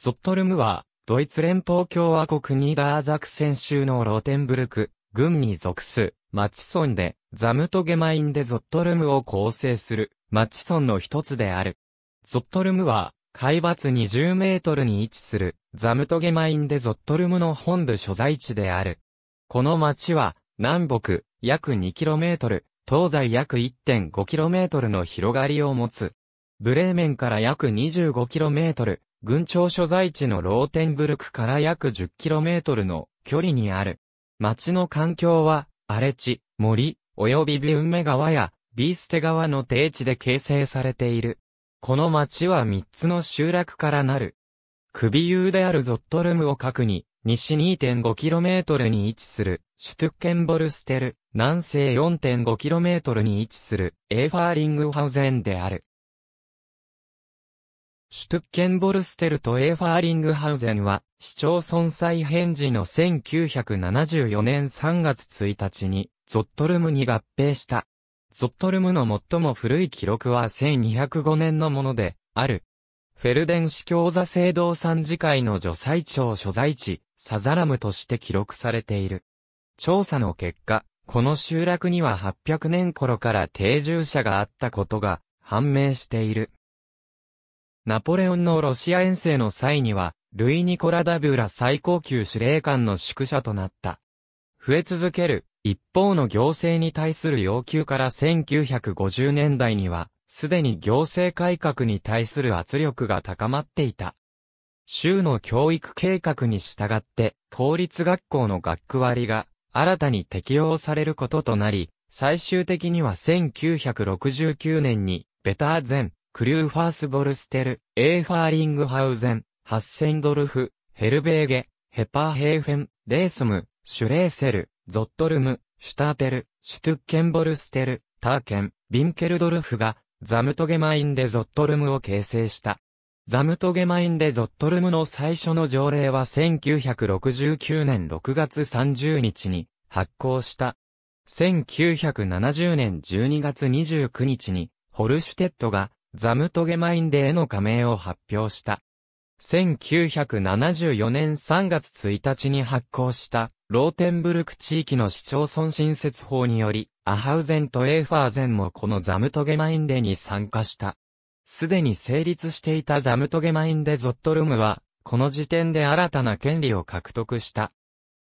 ゾットルムは、ドイツ連邦共和国ニーダーザクセン州のローテンブルク、軍に属す、マチソンで、ザムトゲマインでゾットルムを構成する、マチソンの一つである。ゾットルムは、海抜20メートルに位置する、ザムトゲマインでゾットルムの本部所在地である。この町は、南北、約2トル、東西約1 5トルの広がりを持つ。ブレーメンから約2 5トル、群庁所在地のローテンブルクから約 10km の距離にある。町の環境は、荒れ地、森、及びビュンメ川やビーステ川の低地で形成されている。この町は3つの集落からなる。首湯であるゾットルムを核に、西 2.5km に位置する、シュトゥッケンボルステル、南西 4.5km に位置する、エーファーリングハウゼンである。シュトゥッケンボルステルとエーファーリングハウゼンは、市町村再編時の1974年3月1日に、ゾットルムに合併した。ゾットルムの最も古い記録は1205年のもので、ある。フェルデン市教座聖堂参事会の助裁庁所在地、サザラムとして記録されている。調査の結果、この集落には800年頃から定住者があったことが判明している。ナポレオンのロシア遠征の際には、ルイ・ニコラ・ダビュラ最高級司令官の宿舎となった。増え続ける、一方の行政に対する要求から1950年代には、すでに行政改革に対する圧力が高まっていた。州の教育計画に従って、公立学校の学区割が新たに適用されることとなり、最終的には1969年に、ベターゼン、クリューファースボルステル、エーファーリングハウゼン、ハッセンドルフ、ヘルベーゲ、ヘパーヘーフェン、レースム、シュレーセル、ゾットルム、シュターペル、シュトゥッケンボルステル、ターケン、ビンケルドルフが、ザムトゲマインでゾットルムを形成した。ザムトゲマインでゾットルムの最初の条例は1969年6月30日に発行した。1970年12月29日に、ホルシュテッドがザムトゲマインデへの加盟を発表した。1974年3月1日に発行したローテンブルク地域の市町村新設法により、アハウゼンとエーファーゼンもこのザムトゲマインデに参加した。すでに成立していたザムトゲマインデゾットルムは、この時点で新たな権利を獲得した。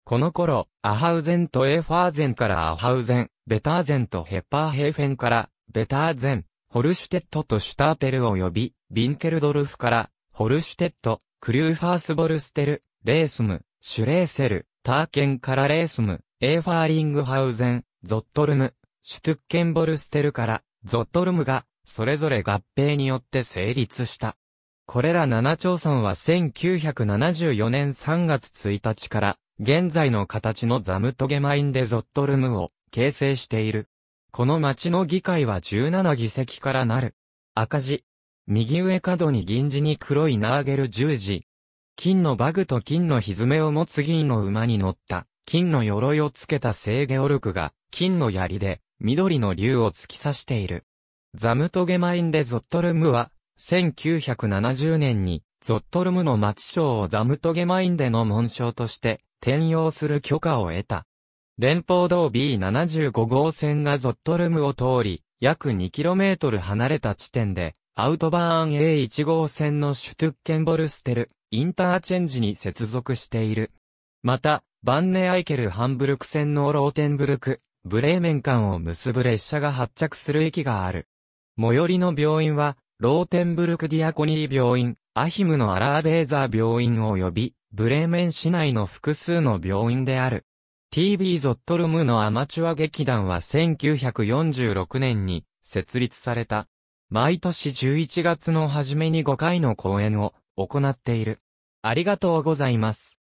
この頃、アハウゼンとエーファーゼンからアハウゼン、ベターゼンとヘッパーヘーフェンから、ベターゼン、ホルシュテットとシュターペルを呼び、ビンケルドルフから、ホルシュテット、クリューファースボルステル、レースム、シュレーセル、ターケンからレースム、エーファーリングハウゼン、ゾットルム、シュトゥッケンボルステルから、ゾットルムが、それぞれ合併によって成立した。これら7町村は1974年3月1日から、現在の形のザムトゲマインでゾットルムを形成している。この町の議会は17議席からなる。赤字。右上角に銀字に黒いナーゲル十字。金のバグと金のひずめを持つ銀の馬に乗った、金の鎧をつけた聖ゲオルクが、金の槍で、緑の竜を突き刺している。ザムトゲマインでゾットルムは、1970年に、ゾットルムの町賞をザムトゲマインでの紋章として、転用する許可を得た。連邦道 B75 号線がゾットルムを通り、約 2km 離れた地点で、アウトバーン A1 号線のシュトゥッケンボルステル、インターチェンジに接続している。また、バンネアイケルハンブルク線のローテンブルク、ブレーメン間を結ぶ列車が発着する駅がある。最寄りの病院は、ローテンブルクディアコニー病院、アヒムのアラーベーザー病院及び、ブレーメン市内の複数の病院である。TV ゾットルムのアマチュア劇団は1946年に設立された。毎年11月の初めに5回の公演を行っている。ありがとうございます。